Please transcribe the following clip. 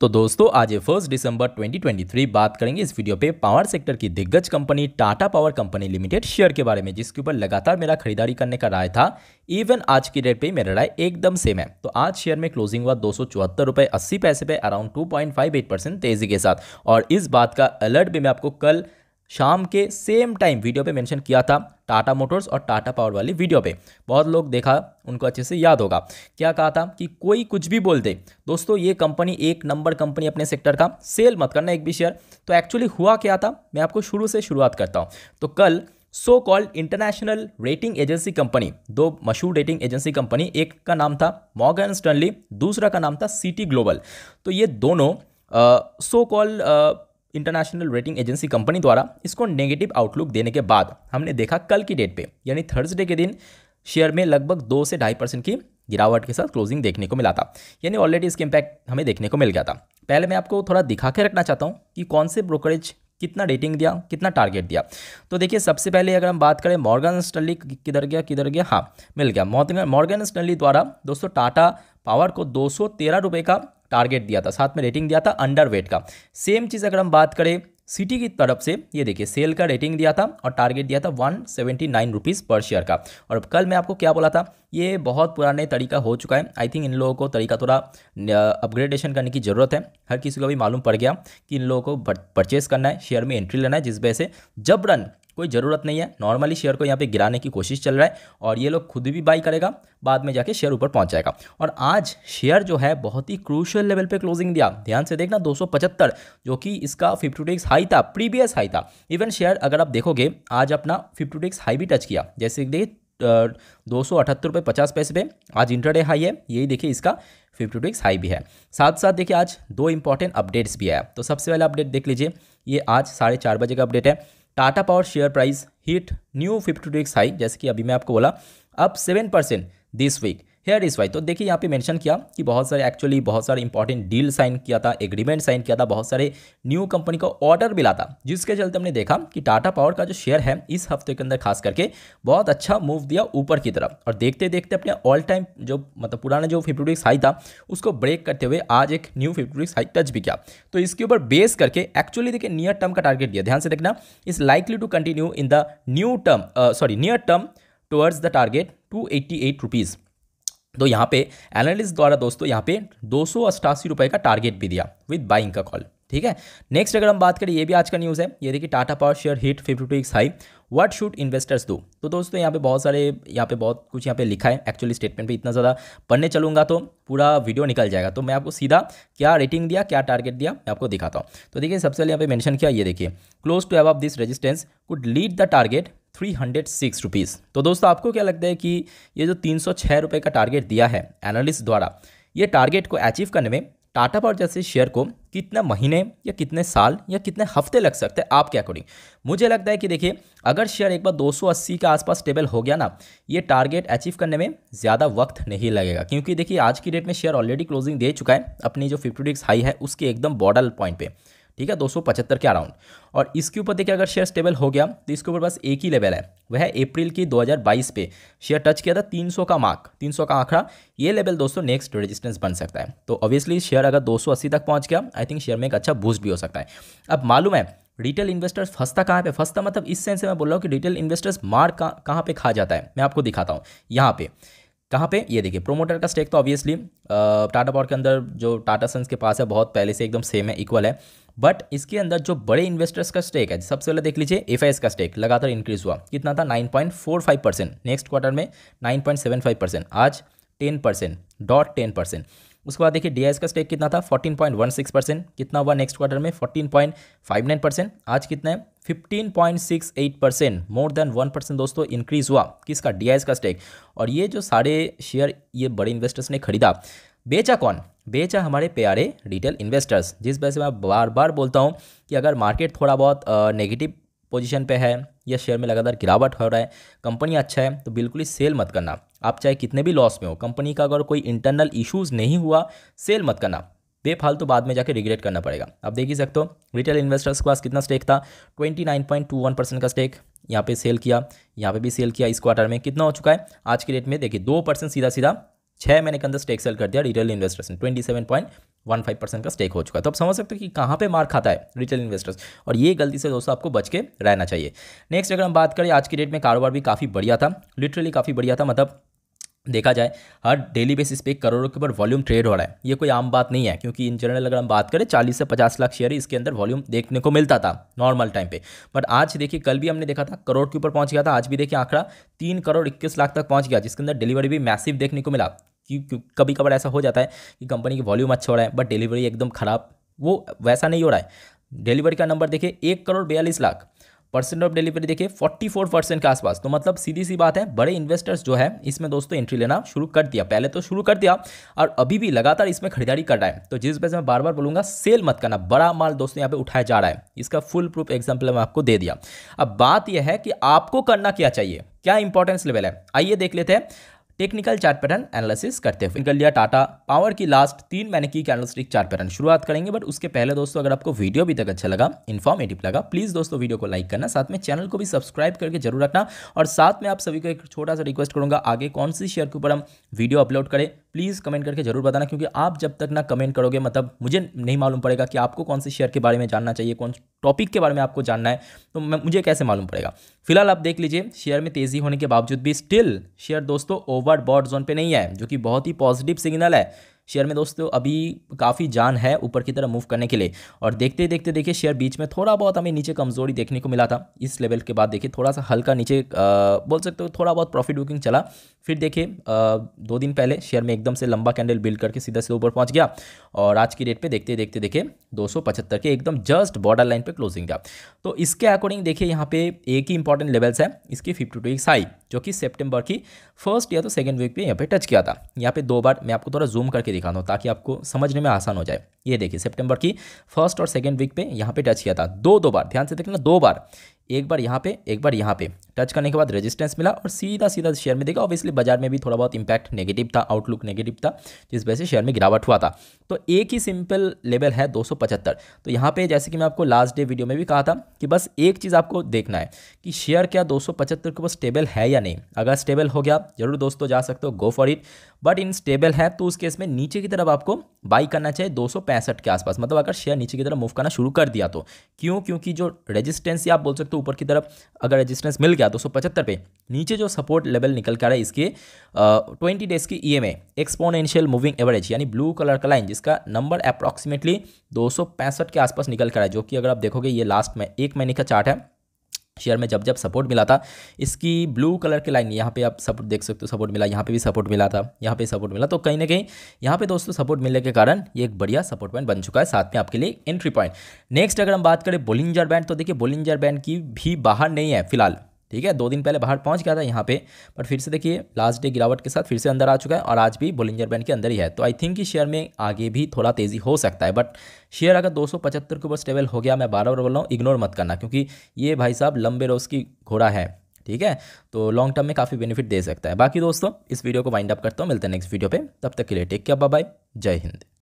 तो दोस्तों आज फर्स्ट दिसंबर 2023 बात करेंगे इस वीडियो पे पावर सेक्टर की दिग्गज company Tata power company limited share के बारे में जिसके ऊपर लगातार मेरा खरीदारी करने का राय था इवन आज की डेट पे मेरा राय एकदम सेम है तो आज शेयर में क्लोजिंग हुआ दो सौ पैसे पे अराउंड टू तेजी के साथ और इस बात का अलर्ट भी मैं आपको कल शाम के सेम टाइम वीडियो पे मेंशन किया था टाटा मोटर्स और टाटा पावर वाली वीडियो पे बहुत लोग देखा उनको अच्छे से याद होगा क्या कहा था कि कोई कुछ भी बोल दे दोस्तों ये कंपनी एक नंबर कंपनी अपने सेक्टर का सेल मत करना एक भी शेयर तो एक्चुअली हुआ क्या था मैं आपको शुरू से शुरुआत करता हूँ तो कल so called international rating agency company दो मशहूर रेटिंग एजेंसी कंपनी एक का नाम था मॉगन स्टर्नली दूसरा का नाम था सिटी ग्लोबल तो ये दोनों so called international rating agency company द्वारा इसको नेगेटिव आउटलुक देने के बाद हमने देखा कल की डेट पे यानी थर्सडे के दिन शेयर में लगभग दो से ढाई परसेंट की गिरावट के साथ क्लोजिंग देखने को मिला था यानी ऑलरेडी इसके इम्पैक्ट हमें देखने को मिल गया था पहले मैं आपको थोड़ा दिखा के रखना चाहता हूँ कि कौन से ब्रोकरेज कितना रेटिंग दिया कितना टारगेट दिया तो देखिए सबसे पहले अगर हम बात करें मॉर्गन स्टनली किधर गया किधर गया हाँ मिल गया मॉर्गन स्टनली द्वारा दोस्तों टाटा पावर को दो सौ का टारगेट दिया था साथ में रेटिंग दिया था अंडरवेट का सेम चीज़ अगर हम बात करें सिटी की तरफ से ये देखिए सेल का रेटिंग दिया था और टारगेट दिया था वन सेवेंटी नाइन रुपीज़ पर शेयर का और कल मैं आपको क्या बोला था ये बहुत पुराने तरीका हो चुका है आई थिंक इन लोगों को तरीका थोड़ा अपग्रेडेशन करने की ज़रूरत है हर किसी को भी मालूम पड़ गया कि इन लोगों को परचेस करना है शेयर में एंट्री लेना है जिस वजह से जबरन कोई ज़रूरत नहीं है नॉर्मली शेयर को यहाँ पे गिराने की कोशिश चल रहा है और ये लोग खुद भी बाई करेगा बाद में जाके शेयर ऊपर पहुँच जाएगा और आज शेयर जो है बहुत ही क्रूशल लेवल पर क्लोजिंग दिया ध्यान से देखना दो जो कि इसका फिफ्टी हाई था प्रीवियस हाई था इवन शेयर अगर आप देखोगे आज अपना फिफ्टी हाई भी टच किया जैसे देखिए दो सौ अठहत्तर रुपये पचास पैसे पे आज इंटरडे हाई है यही देखिए इसका फिफ्टी टू हाई भी है साथ साथ देखिए आज दो इंपॉर्टेंट अपडेट्स भी आया तो सबसे पहला अपडेट देख लीजिए ये आज साढ़े चार बजे का अपडेट है Tata power share price hit new fifty two डेक्स हाई जैसे कि अभी मैं आपको बोला अब seven percent this week here is why तो देखिए यहाँ पे मेंशन किया कि बहुत सारे एक्चुअली बहुत सारे इंपॉर्टेंट डील साइन किया था एग्रीमेंट साइन किया था बहुत सारे न्यू कंपनी को ऑर्डर मिला था जिसके चलते हमने देखा कि टाटा पावर का जो शेयर है इस हफ्ते के अंदर खास करके बहुत अच्छा मूव दिया ऊपर की तरफ और देखते देखते अपने ऑल टाइम जो मतलब पुराना जो फिफ्टी रिक्स हाई था उसको ब्रेक करते हुए आज एक न्यू फिफ्टी रिक्स हाई टच भी किया तो इसके ऊपर बेस करके एक्चुअली देखिए नियर टर्म का टारगेट दिया ध्यान से देखना is likely to continue in the new term sorry near term towards the target two eighty eight rupees तो यहाँ पे एनालिस्ट द्वारा दोस्तों यहाँ पे दो सौ का टारगेट भी दिया विद बाइंग का कॉल ठीक है नेक्स्ट अगर हम बात करें ये भी आज का न्यूज़ है ये देखिए Tata power share hit fifty two एक्स high what should investors do तो दोस्तों यहाँ पे बहुत सारे यहाँ पे बहुत कुछ यहाँ पे लिखा है एक्चुअली स्टेटमेंट पे इतना ज़्यादा पढ़ने चलूंगा तो पूरा वीडियो निकल जाएगा तो मैं आपको सीधा क्या रेटिंग दिया क्या टारगेट दिया मैं आपको दिखाता हूँ तो देखिए सबसे पहले यहाँ पे मैंशन किया ये देखिए close to above this resistance could lead the target three hundred six rupees तो दोस्तों आपको क्या लगता है कि ये जो तीन सौ छः रुपये का टारगेट दिया है एनालिस्ट द्वारा ये टारगेट को अचीव करने में टाटा पावर जैसे शेयर को कितने महीने या कितने साल या कितने हफ्ते लग सकते हैं आपके अकॉर्डिंग मुझे लगता है कि देखिए अगर शेयर एक बार 280 के आसपास स्टेबल हो गया ना ये टारगेट अचीव करने में ज़्यादा वक्त नहीं लगेगा क्योंकि देखिए आज की डेट में शेयर ऑलरेडी क्लोजिंग दे चुका है अपनी जो फिफ्टी डिक्स हाई है उसके एकदम बॉर्डर पॉइंट पर ठीक है दो सौ पचहत्तर के अराउंड और इसके ऊपर देखिए अगर शेयर स्टेबल हो गया तो इसके ऊपर बस एक ही लेवल है वह अप्रैल की 2022 पे शेयर टच किया था 300 का मार्क 300 का आंकड़ा ये लेवल दोस्तों नेक्स्ट रेजिस्टेंस बन सकता है तो ऑब्वियसली शेयर अगर 280 तक पहुंच गया आई थिंक शेयर में एक अच्छा बूस्ट भी हो सकता है अब मालूम है रिटेल इन्वेस्टर्स फंसता कहाँ पे फंसता मतलब इस सेंस से मैं बोल रहा हूँ कि रिटेल इन्वेस्टर्स मार्क कहाँ पर खा जाता है मैं आपको दिखाता हूँ यहाँ पे कहाँ पे ये देखिए प्रोमोटर का स्टेक तो ऑब्वियसली टाटा पावर के अंदर जो टाटा सन्स के पास है बहुत पहले से एकदम सेम है इक्वल है बट इसके अंदर जो बड़े इन्वेस्टर्स का स्टेक है सबसे पहले देख लीजिए एफ का स्टेक लगातार इंक्रीज हुआ कितना था 9.45 परसेंट नेक्स्ट क्वार्टर में 9.75 परसेंट आज 10 परसेंट डॉट टेन परसेंट उसके बाद देखिए डी का स्टेक कितना था 14.16 परसेंट कितना हुआ नेक्स्ट क्वार्टर में 14.59 परसेंट आज कितना है 15.68 percent more than one percent दोस्तों इंक्रीज हुआ किसका डी का स्टेक और ये जो सारे शेयर ये बड़े इन्वेस्टर्स ने खरीदा बेचा कौन बेचा हमारे प्यारे रिटेल इन्वेस्टर्स जिस वजह से मैं बार बार बोलता हूँ कि अगर मार्केट थोड़ा बहुत नेगेटिव पोजीशन पे है या शेयर में लगातार गिरावट हो रहा है कंपनी अच्छा है तो बिल्कुल ही सेल मत करना आप चाहे कितने भी लॉस में हो कंपनी का अगर कोई इंटरनल इश्यूज़ नहीं हुआ सेल मत करना बेफालतू तो बाद में जाके रिग्रेट करना पड़ेगा आप देख ही सकते हो रिटेल इन्वेस्टर्स के पास कितना स्टेक था ट्वेंटी परसेंट का स्टेक यहाँ पे सेल किया यहाँ पे भी सेल किया इस क्वार्टर में कितना हो चुका है आज के डेट में देखिए दो परसेंट सीधा सीधा छः महीने के अंदर स्टेक सेल कर दिया रिटेल इन्वेस्टर्स ने twenty seven point one five percent का स्टेक हो चुका है तो आप समझ सकते हो कि कहाँ पे मार खाता है रिटेल इन्वेस्टर्स और ये गलती से दोस्तों आपको बच के रहना चाहिए नेक्स्ट अगर हम बात करें आज की डेट में कारोबार भी काफ़ी बढ़िया था लिटरली काफ़ी बढ़िया था मतलब देखा जाए हर डेली बेसिस पे करोड़ों के ऊपर वॉल्यूम ट्रेड हो रहा है ये कोई आम बात नहीं है क्योंकि इन जनरल अगर हम बात करें चालीस से पचास लाख शेयर इसके अंदर वॉल्यूम देखने को मिलता था नॉर्मल टाइम पे बट आज देखिए कल भी हमने देखा था करोड़ के ऊपर पहुंच गया था आज भी देखिए आंकड़ा तीन करोड़ इक्कीस लाख तक पहुंच गया जिसके अंदर डिलीवरी भी मैसिव देखने को मिला क्योंकि कभी कभार ऐसा हो जाता है कि कंपनी की वॉल्यूम अच्छा हो रहा है बट डिलीवरी एकदम ख़राब वो वैसा नहीं हो रहा है डिलीवरी का नंबर देखिए एक करोड़ बयालीस लाख परसेंट ऑफ डिलीवरी देखिए 44 परसेंट के आसपास तो मतलब सीधी सी बात है बड़े इन्वेस्टर्स जो है इसमें दोस्तों एंट्री लेना शुरू कर दिया पहले तो शुरू कर दिया और अभी भी लगातार इसमें खरीदारी कर रहा है तो जिस वजह से मैं बार बार बोलूंगा सेल मत करना बड़ा माल दोस्तों यहाँ पे उठाया जा रहा है इसका फुल प्रूफ एग्जाम्पल मैं आपको दे दिया अब बात यह है कि आपको करना क्या चाहिए क्या इंपॉर्टेंस लेवल है आइए देख लेते हैं टेक्निकल चार्ट पैटर्न एनालिसिस करते हुए कर लिया टाटा पावर की लास्ट तीन महीने की कैंडलस्टिक चार्ट पैटर्न शुरुआत करेंगे बट उसके पहले दोस्तों अगर आपको वीडियो भी तक अच्छा लगा इन्फॉर्मेटिव लगा प्लीज़ दोस्तों वीडियो को लाइक करना साथ में चैनल को भी सब्सक्राइब करके जरूर रखना और साथ में आप सभी को एक छोटा सा रिक्वेस्ट करूंगा आगे कौन सी शेयर के ऊपर हम वीडियो अपलोड करें प्लीज़ कमेंट करके जरूर बताना क्योंकि आप जब तक ना कमेंट करोगे मतलब मुझे नहीं मालूम पड़ेगा कि आपको कौन से शेयर के बारे में जानना चाहिए कौन टॉपिक के बारे में आपको जानना है तो मुझे कैसे मालूम पड़ेगा फिलहाल आप देख लीजिए शेयर में तेज़ी होने के बावजूद भी स्टिल शेयर दोस्तों ओवर अपवर्ड बॉर्ड जोन पे नहीं है जो कि बहुत ही पॉजिटिव सिग्नल है शेयर में दोस्तों अभी काफ़ी जान है ऊपर की तरफ मूव करने के लिए और देखते देखते देखिए शेयर बीच में थोड़ा बहुत हमें नीचे कमज़ोरी देखने को मिला था इस लेवल के बाद देखिए थोड़ा सा हल्का नीचे आ, बोल सकते हो थोड़ा बहुत प्रॉफिट बुकिंग चला फिर देखिए दो दिन पहले शेयर में एकदम से लंबा कैंडल बिल्ड करके सीधा से ऊपर पहुँच गया और आज की डेट पर देखते देखते देखिए दो के एकदम जस्ट बॉर्डर लाइन पर क्लोजिंग था तो इसके अकॉर्डिंग देखिए यहाँ पे एक ही इंपॉर्टेंट लेवल्स है इसकी फिफ्टी टू हाई जो कि सेप्टेम्बर की फर्स्ट या तो सेकेंड वीक पर यहाँ पर टच किया था यहाँ पर दो बार मैं आपको थोड़ा जूम करके दिखाता हूँ ताकि आपको समझने में आसान हो जाए ये देखिए सितंबर की फर्स्ट और सेकेंड वीक पे यहाँ पे टच किया था दो दो बार ध्यान से देखना दो बार एक बार यहाँ पे एक बार यहाँ पे टच करने के बाद रेजिस्टेंस मिला और सीधा सीधा शेयर में देखा ऑब्वियसली बाजार में भी थोड़ा बहुत इंपैक्ट नेगेटिव था आउटलुक नेगेटिव था जिस वजह से शेयर में गिरावट हुआ था तो एक ही सिंपल लेवल है दो तो यहाँ पर जैसे कि मैं आपको लास्ट डे वीडियो में भी कहा था कि बस एक चीज़ आपको देखना है कि शेयर क्या दो के पास स्टेबल है या नहीं अगर स्टेबल हो गया जरूर दोस्तों जा सकते हो go for it but unstable है तो उस केस में नीचे की तरफ आपको बाई करना चाहिए दो के आसपास मतलब अगर शेयर नीचे की तरफ मूव करना शुरू कर दिया तो क्यों क्योंकि जो रेजिस्टेंस या आप बोल सकते हो ऊपर की तरफ अगर रेजिस्टेंस मिल गया गया दो पे नीचे जो सपोर्ट लेवल निकल कर है इसके ट्वेंटी डेज की E M exponential moving average यानी ब्लू कलर का लाइन जिसका नंबर अप्रॉक्सीमेटली दो के आसपास निकल कर है जो कि अगर आप देखोगे ये लास्ट में एक महीने का चार्ट है शेयर में जब जब सपोर्ट मिला था इसकी ब्लू कलर की लाइन यहाँ पे आप सपोर्ट देख सकते हो सपोर्ट मिला यहाँ पे भी सपोर्ट मिला था यहाँ पे सपोर्ट मिला तो कहीं ना कहीं यहाँ पे दोस्तों सपोर्ट मिलने के कारण ये एक बढ़िया सपोर्ट पॉइंट बन चुका है साथ में आपके लिए एंट्री पॉइंट नेक्स्ट अगर हम बात करें बोलिंजर बैंड तो देखिए बोलिंजर बैंड की भी बाहर नहीं है फिलहाल ठीक है दो दिन पहले बाहर पहुंच गया था यहाँ पे बट फिर से देखिए लास्ट डे गिरावट के साथ फिर से अंदर आ चुका है और आज भी बोलिंजर बैंड के अंदर ही है तो आई थिंक कि शेयर में आगे भी थोड़ा तेज़ी हो सकता है बट शेयर अगर 275 के ऊपर स्टेबल हो गया मैं बार बार बोल रहा हूँ इग्नोर मत करना क्योंकि ये भाई साहब लंबे रोज की घोड़ा है ठीक है तो लॉन्ग टर्म में काफ़ी बेनिफिट दे सकता है बाकी दोस्तों इस वीडियो को वाइंड अप करता हूँ मिलते हैं नेक्स्ट वीडियो पर तब तक के लिए टेक केयर बाय जय हिंद